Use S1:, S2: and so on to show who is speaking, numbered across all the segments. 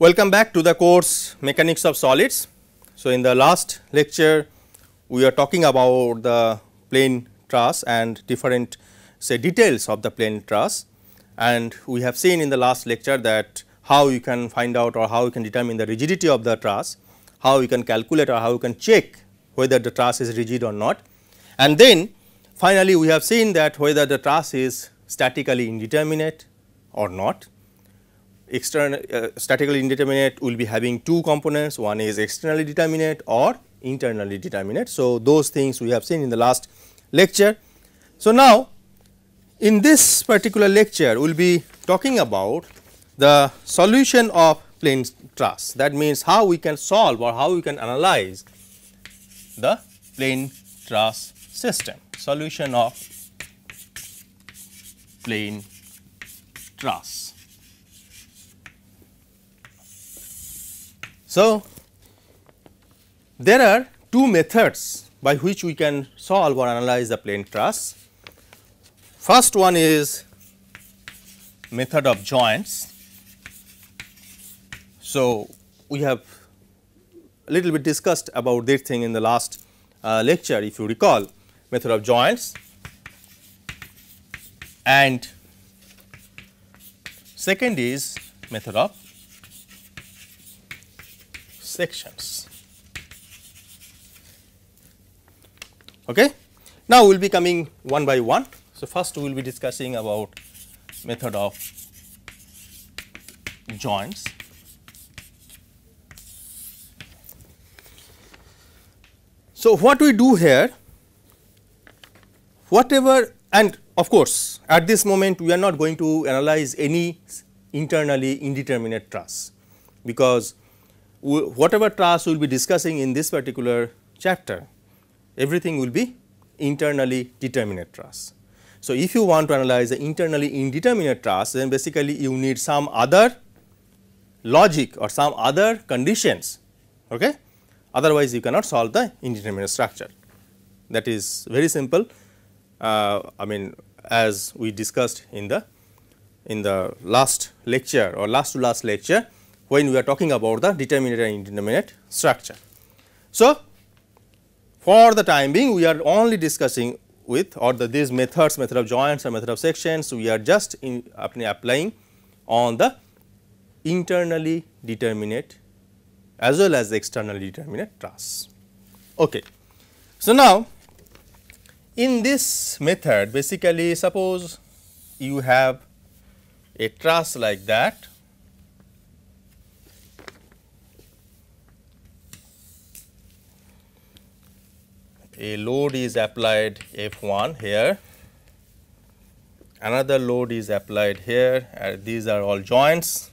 S1: Welcome back to the course Mechanics of Solids. So, in the last lecture we are talking about the plane truss and different say details of the plane truss and we have seen in the last lecture that how you can find out or how you can determine the rigidity of the truss, how you can calculate or how you can check whether the truss is rigid or not. And then finally, we have seen that whether the truss is statically indeterminate or not external uh, statically indeterminate will be having two components one is externally determinate or internally determinate. So, those things we have seen in the last lecture. So, now in this particular lecture we will be talking about the solution of plane truss that means how we can solve or how we can analyze the plane truss system solution of plane truss. So, there are two methods by which we can solve or analyze the plane truss. First one is method of joints. So, we have a little bit discussed about this thing in the last uh, lecture if you recall method of joints and second is method of sections. Okay. Now, we will be coming one by one. So, first we will be discussing about method of joints. So, what we do here, whatever and of course, at this moment we are not going to analyze any internally indeterminate truss, because whatever task we will be discussing in this particular chapter, everything will be internally determinate task. So, if you want to analyze the internally indeterminate task, then basically you need some other logic or some other conditions, okay? otherwise you cannot solve the indeterminate structure. That is very simple, uh, I mean as we discussed in the in the last lecture or last to last lecture, when we are talking about the determinator and indeterminate structure. So, for the time being we are only discussing with or the these methods method of joints or method of sections we are just in applying on the internally determinate as well as the externally determinate truss. Okay. So, now in this method basically suppose you have a truss like that a load is applied F1 here, another load is applied here, uh, these are all joints,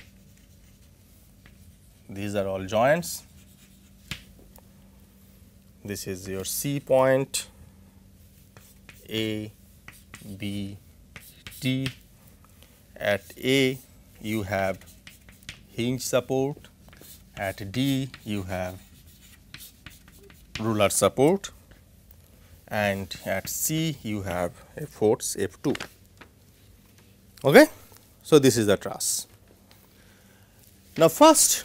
S1: these are all joints. This is your C point A, B, D. At A, you have hinge support, at D, you have ruler support and at C you have a force F2. Okay? So, this is the truss. Now, first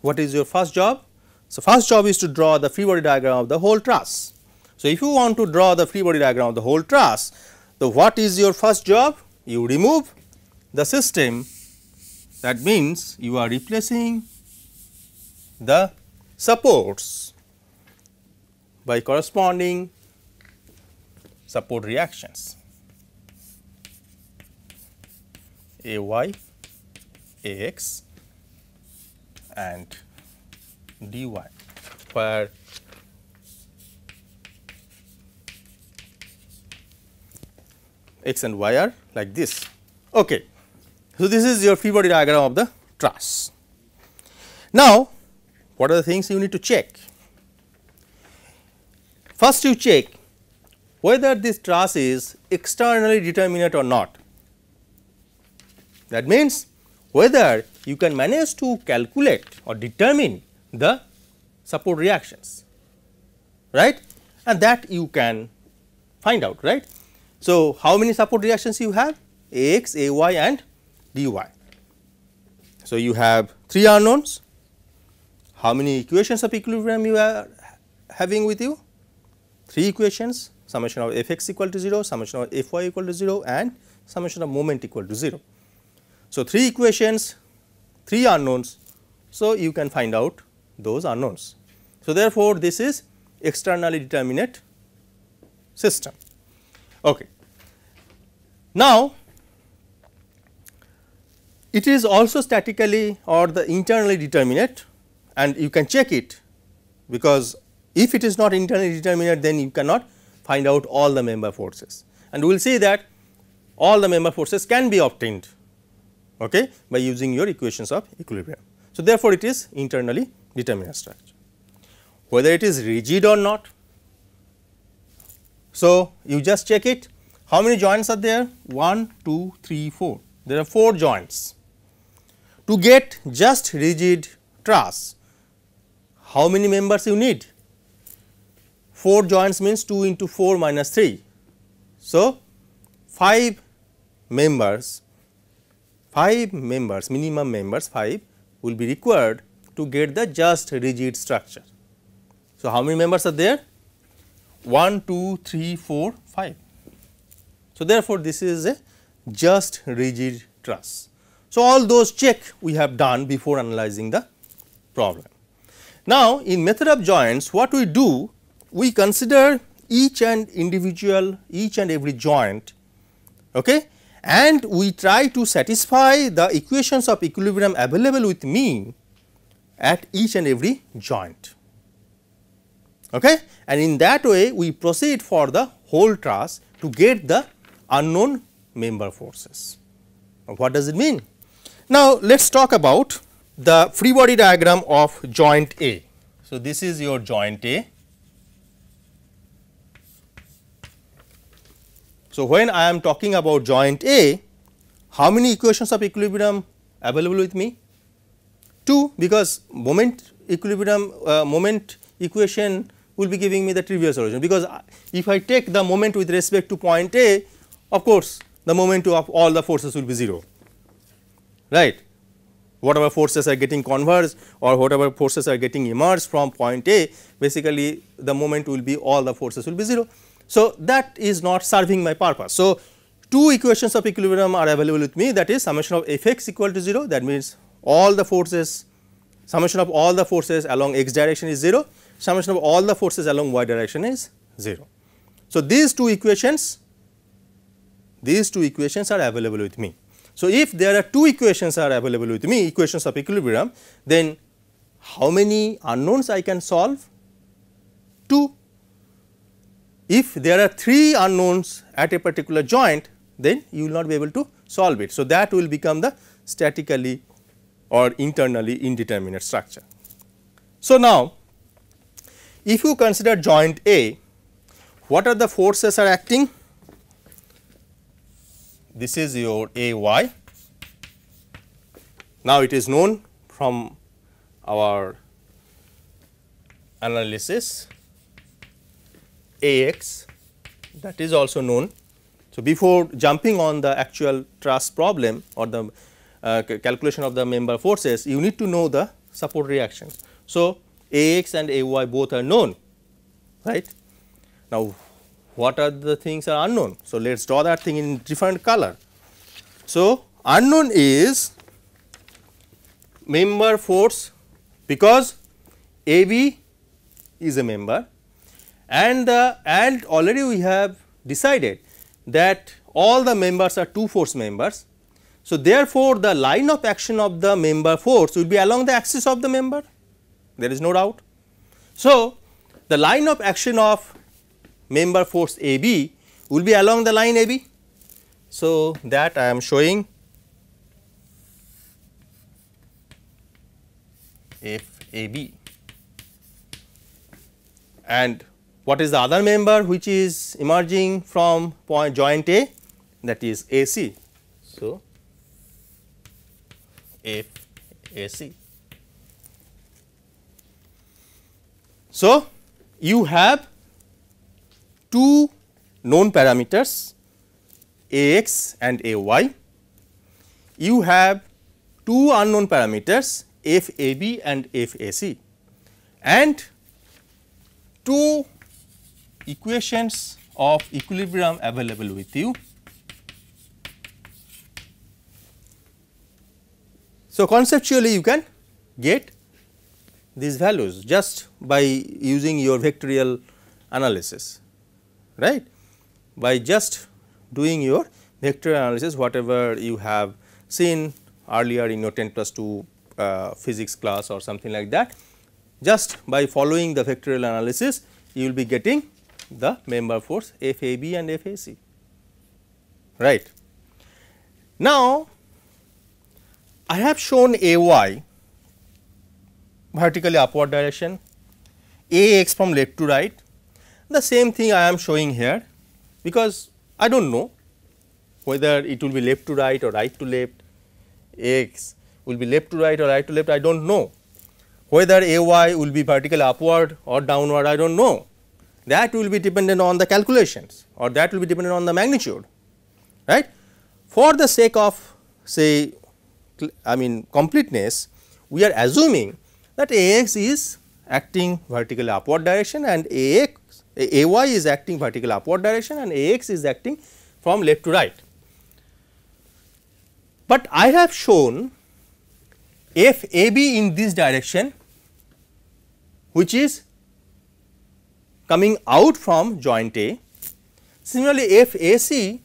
S1: what is your first job? So, first job is to draw the free body diagram of the whole truss. So, if you want to draw the free body diagram of the whole truss, so what is your first job? You remove the system that means you are replacing the supports by corresponding support reactions A y, A x and d y where x and y are like this. Okay. So, this is your free body diagram of the truss. Now, what are the things you need to check? First you check whether this truss is externally determinate or not. That means, whether you can manage to calculate or determine the support reactions, right? And that you can find out, right? So, how many support reactions you have? A x, A y and D y. So, you have 3 unknowns, how many equations of equilibrium you are having with you? three equations summation of fx equal to 0, summation of fy equal to 0 and summation of moment equal to 0. So, three equations, three unknowns. So, you can find out those unknowns. So, therefore, this is externally determinate system. Okay. Now, it is also statically or the internally determinate and you can check it because if it is not internally determinate then you cannot find out all the member forces and we will see that all the member forces can be obtained okay, by using your equations of equilibrium. So, therefore, it is internally determinate structure. Whether it is rigid or not, so you just check it how many joints are there 1, 2, 3, 4 there are 4 joints. To get just rigid truss how many members you need 4 joints means 2 into 4 minus 3. So, 5 members, 5 members, minimum members 5 will be required to get the just rigid structure. So, how many members are there? 1, 2, 3, 4, 5. So, therefore, this is a just rigid truss. So, all those check we have done before analyzing the problem. Now, in method of joints, what we do we consider each and individual, each and every joint okay, and we try to satisfy the equations of equilibrium available with me at each and every joint. Okay? And in that way, we proceed for the whole truss to get the unknown member forces. what does it mean? Now, let us talk about the free body diagram of joint A. So, this is your joint A So, when I am talking about joint A, how many equations of equilibrium available with me? 2 because moment equilibrium uh, moment equation will be giving me the trivial solution because if I take the moment with respect to point A of course the moment of all the forces will be 0 right whatever forces are getting converged or whatever forces are getting emerged from point A basically the moment will be all the forces will be 0 so, that is not serving my purpose. So, two equations of equilibrium are available with me that is summation of f x equal to 0 that means all the forces summation of all the forces along x direction is 0 summation of all the forces along y direction is 0. So, these two equations these two equations are available with me. So, if there are two equations are available with me equations of equilibrium then how many unknowns I can solve 2 if there are 3 unknowns at a particular joint then you will not be able to solve it. So, that will become the statically or internally indeterminate structure. So, now if you consider joint A, what are the forces are acting? This is your A y. Now, it is known from our analysis Ax that is also known. So, before jumping on the actual truss problem or the uh, calculation of the member forces, you need to know the support reaction. So, Ax and Ay both are known, right. Now, what are the things are unknown? So, let us draw that thing in different color. So, unknown is member force because AB is a member and the and already we have decided that all the members are two force members. So, therefore, the line of action of the member force will be along the axis of the member there is no doubt. So, the line of action of member force AB will be along the line AB. So, that I am showing F AB and what is the other member which is emerging from point joint A that is AC. So, F AC. So, you have two known parameters Ax and Ay. You have two unknown parameters Fab and Fac and two equations of equilibrium available with you. So, conceptually you can get these values just by using your vectorial analysis, right. By just doing your vector analysis whatever you have seen earlier in your 10 plus 2 uh, physics class or something like that. Just by following the vectorial analysis you will be getting the member force FAB and FAC, right. Now, I have shown AY vertically upward direction, AX from left to right, the same thing I am showing here because I do not know whether it will be left to right or right to left, AX will be left to right or right to left, I do not know. Whether AY will be vertical upward or downward, I do not know that will be dependent on the calculations or that will be dependent on the magnitude right. For the sake of say I mean completeness we are assuming that Ax is acting vertical upward direction and Ax Ay is acting vertical upward direction and Ax is acting from left to right. But I have shown Fab in this direction which is coming out from joint A. Similarly, FAC AC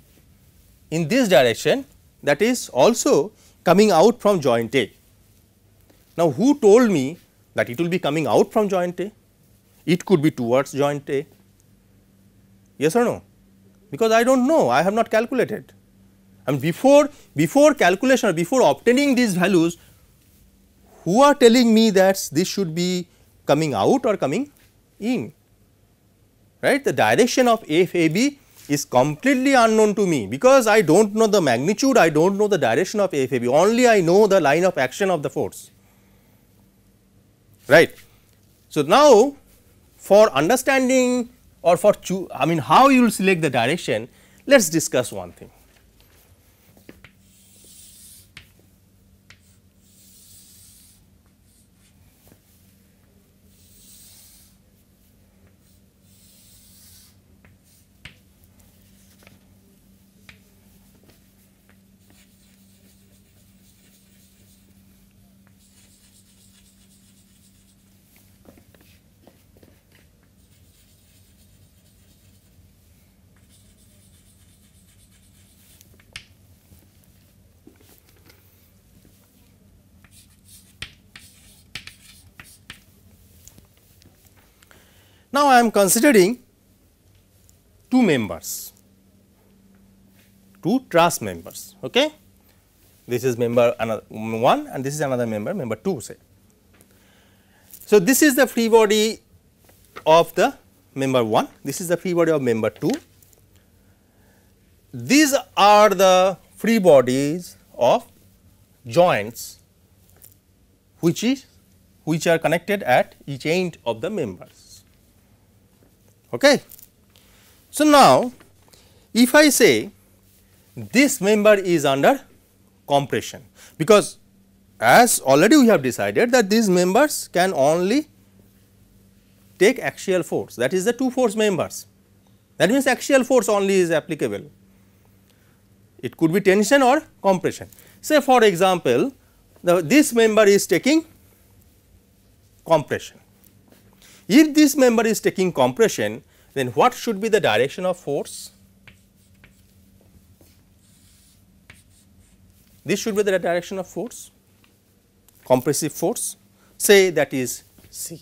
S1: in this direction that is also coming out from joint A. Now, who told me that it will be coming out from joint A? It could be towards joint A, yes or no? Because I do not know, I have not calculated. And before, before calculation or before obtaining these values, who are telling me that this should be coming out or coming in? right. The direction of FAB is completely unknown to me because I do not know the magnitude, I do not know the direction of FAB, only I know the line of action of the force, right. So, now for understanding or for I mean how you will select the direction, let us discuss one thing. Now, I am considering two members, two truss members. Okay? This is member another 1 and this is another member, member 2 say. So, this is the free body of the member 1, this is the free body of member 2. These are the free bodies of joints which is which are connected at each end of the members. Okay. So, now if I say this member is under compression because as already we have decided that these members can only take axial force that is the two force members that means axial force only is applicable. It could be tension or compression. Say for example, the, this member is taking compression if this member is taking compression, then what should be the direction of force? This should be the direction of force, compressive force, say that is C.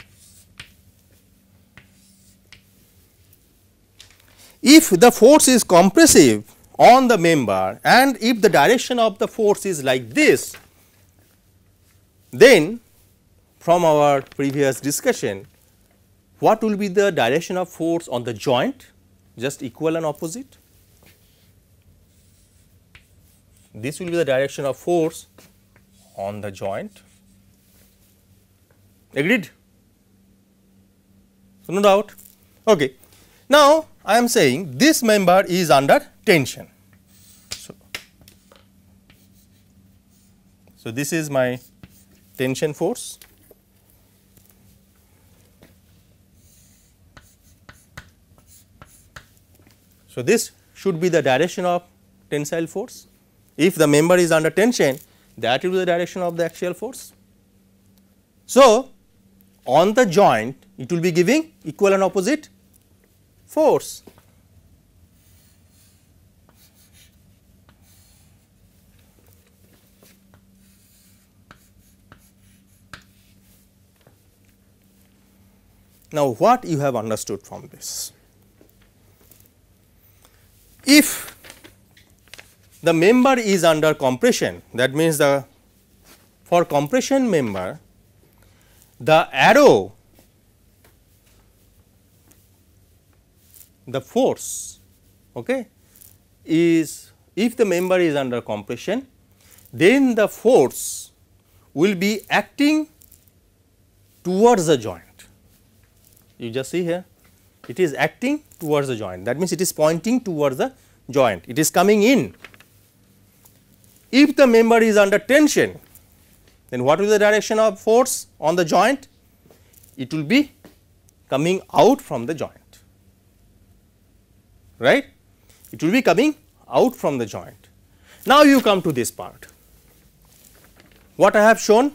S1: If the force is compressive on the member and if the direction of the force is like this, then from our previous discussion, what will be the direction of force on the joint? Just equal and opposite. This will be the direction of force on the joint. Agreed? So, no doubt. Okay. Now, I am saying this member is under tension. So, so this is my tension force. So, this should be the direction of tensile force. If the member is under tension, that will be the direction of the axial force. So, on the joint, it will be giving equal and opposite force. Now, what you have understood from this? If the member is under compression, that means the for compression member, the arrow, the force okay, is if the member is under compression, then the force will be acting towards the joint. You just see here it is acting towards the joint that means it is pointing towards the joint it is coming in. If the member is under tension then what will be the direction of force on the joint? It will be coming out from the joint right it will be coming out from the joint. Now you come to this part what I have shown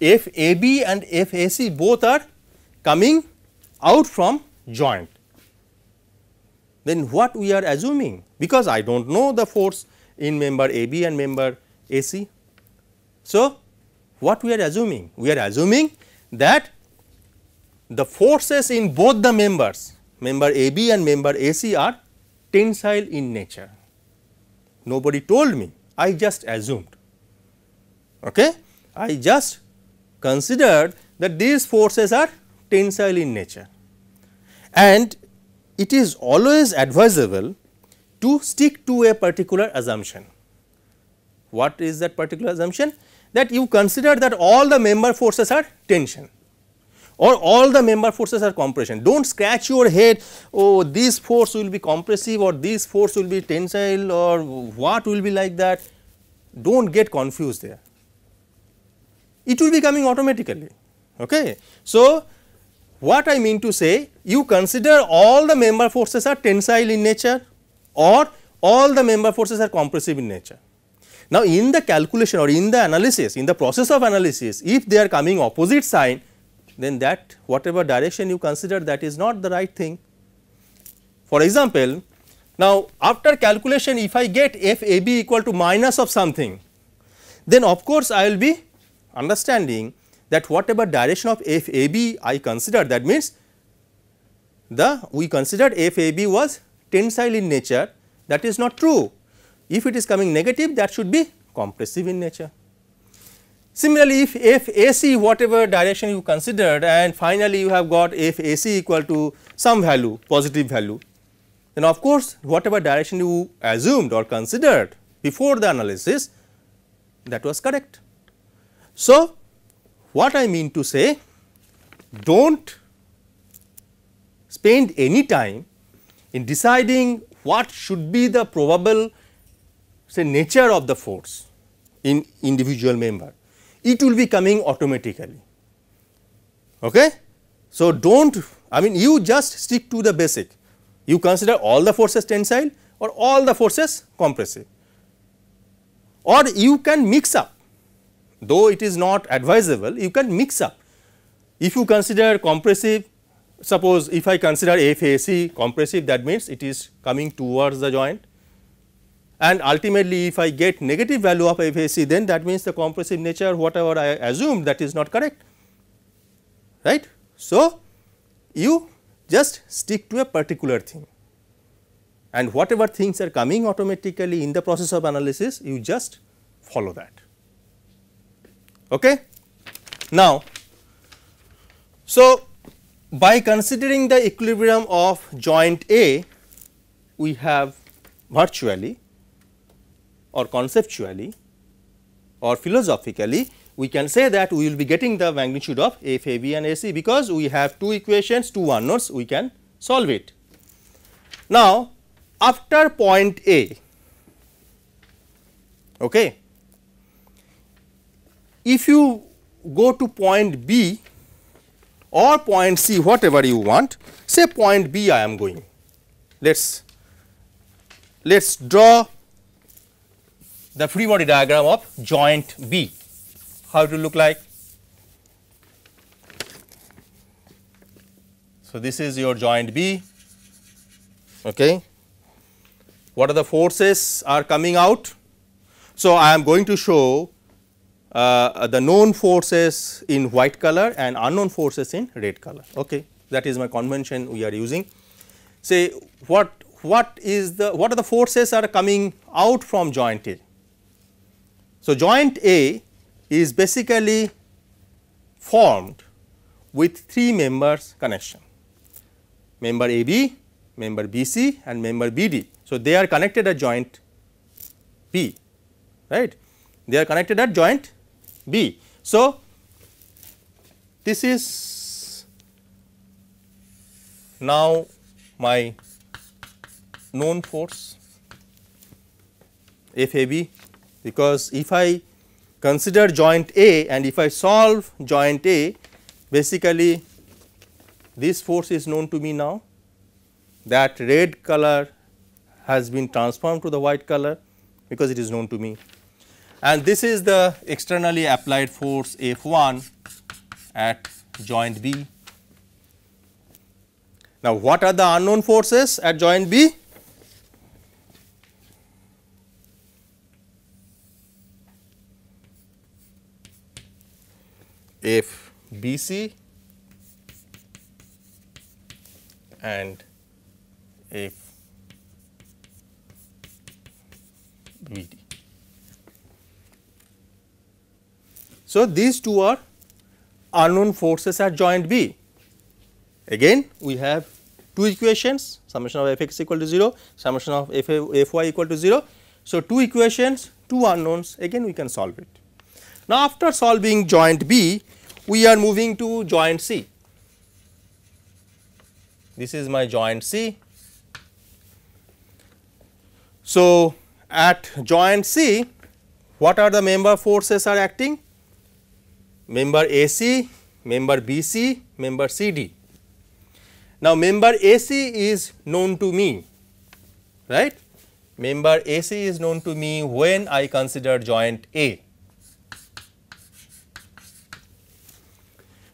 S1: FAB and FAC both are coming out from joint. Then what we are assuming? Because I do not know the force in member AB and member AC. So, what we are assuming? We are assuming that the forces in both the members, member AB and member AC are tensile in nature. Nobody told me, I just assumed. Okay? I just considered that these forces are tensile in nature and it is always advisable to stick to a particular assumption. What is that particular assumption? That you consider that all the member forces are tension or all the member forces are compression. Do not scratch your head, oh this force will be compressive or this force will be tensile or what will be like that. Do not get confused there. It will be coming automatically. Okay. So, what I mean to say, you consider all the member forces are tensile in nature or all the member forces are compressive in nature. Now, in the calculation or in the analysis, in the process of analysis, if they are coming opposite sign, then that whatever direction you consider that is not the right thing. For example, now after calculation if I get f a b equal to minus of something, then of course I will be understanding that whatever direction of FAB I consider that means the we considered FAB was tensile in nature that is not true. If it is coming negative that should be compressive in nature. Similarly, if FAC whatever direction you considered and finally, you have got FAC equal to some value positive value then of course, whatever direction you assumed or considered before the analysis that was correct. So, what I mean to say, do not spend any time in deciding what should be the probable say nature of the force in individual member. It will be coming automatically. Okay? So, do not I mean you just stick to the basic. You consider all the forces tensile or all the forces compressive or you can mix up though it is not advisable you can mix up. If you consider compressive suppose if I consider FAC compressive that means it is coming towards the joint and ultimately if I get negative value of FAC then that means the compressive nature whatever I assumed that is not correct right. So, you just stick to a particular thing and whatever things are coming automatically in the process of analysis you just follow that. Okay? Now, so by considering the equilibrium of joint A, we have virtually or conceptually or philosophically we can say that we will be getting the magnitude of F A B and A C because we have two equations two unknowns we can solve it. Now, after point A okay, if you go to point B or point C whatever you want say point B I am going let us let us draw the free body diagram of joint B how it will look like. So, this is your joint B okay what are the forces are coming out. So, I am going to show uh, the known forces in white color and unknown forces in red color. Okay, that is my convention we are using. Say what what is the what are the forces are coming out from joint A. So, joint A is basically formed with three members connection member AB, member BC and member BD. So, they are connected at joint B right they are connected at joint B. So, this is now my known force FAB because if I consider joint A and if I solve joint A basically this force is known to me now that red color has been transformed to the white color because it is known to me and this is the externally applied force F1 at joint B. Now, what are the unknown forces at joint B? F B C and F B D. So, these two are unknown forces at joint B. Again we have two equations summation of f x equal to 0, summation of Fy equal to 0. So, two equations, two unknowns again we can solve it. Now, after solving joint B we are moving to joint C. This is my joint C. So, at joint C what are the member forces are acting? member AC, member BC, member CD. Now, member AC is known to me, right? Member AC is known to me when I consider joint A.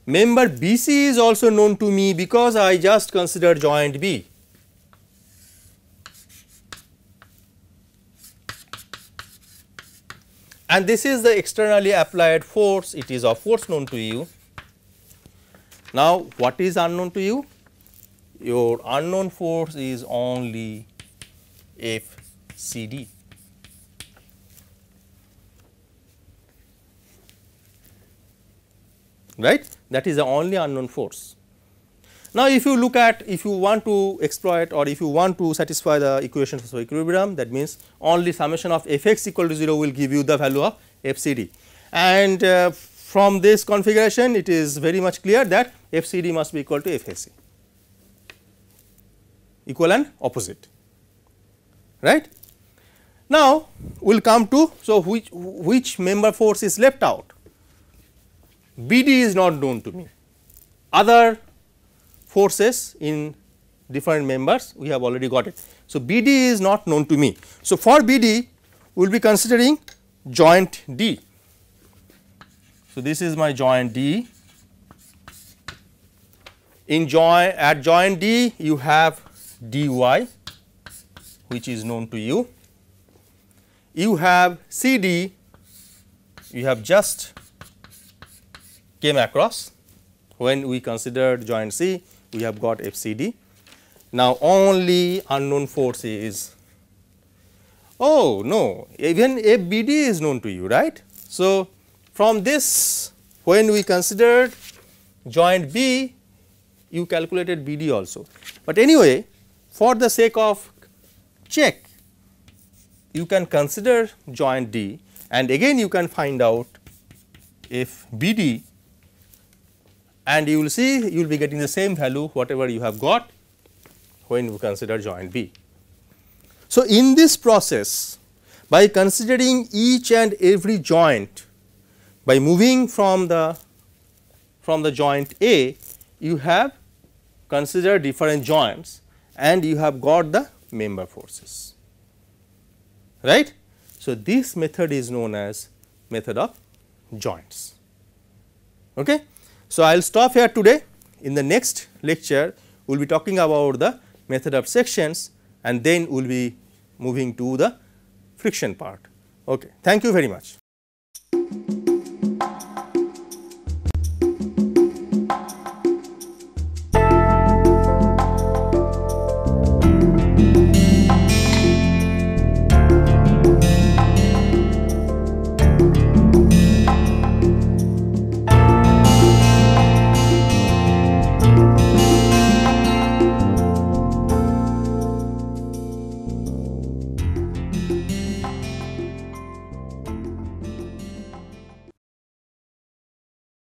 S1: Member BC is also known to me because I just consider joint B. and this is the externally applied force, it is of course known to you. Now, what is unknown to you? Your unknown force is only F C D. right that is the only unknown force now, if you look at if you want to exploit or if you want to satisfy the equation for equilibrium that means only summation of f x equal to 0 will give you the value of f c d. And uh, from this configuration it is very much clear that f c d must be equal to f a c equal and opposite right. Now, we will come to so which which member force is left out B d is not known to me other forces in different members we have already got it. So, BD is not known to me. So, for BD we will be considering joint D. So, this is my joint D. In joint at joint D you have dy which is known to you. You have CD you have just came across when we considered joint C we have got FCD. Now, only unknown force is, oh no, even FBD is known to you, right. So, from this when we considered joint B, you calculated BD also. But anyway, for the sake of check, you can consider joint D and again you can find out if BD and you will see you will be getting the same value whatever you have got when you consider joint B. So, in this process by considering each and every joint by moving from the from the joint A you have considered different joints and you have got the member forces right. So, this method is known as method of joints. Okay? So, I will stop here today in the next lecture we will be talking about the method of sections and then we will be moving to the friction part. Okay. Thank you very much.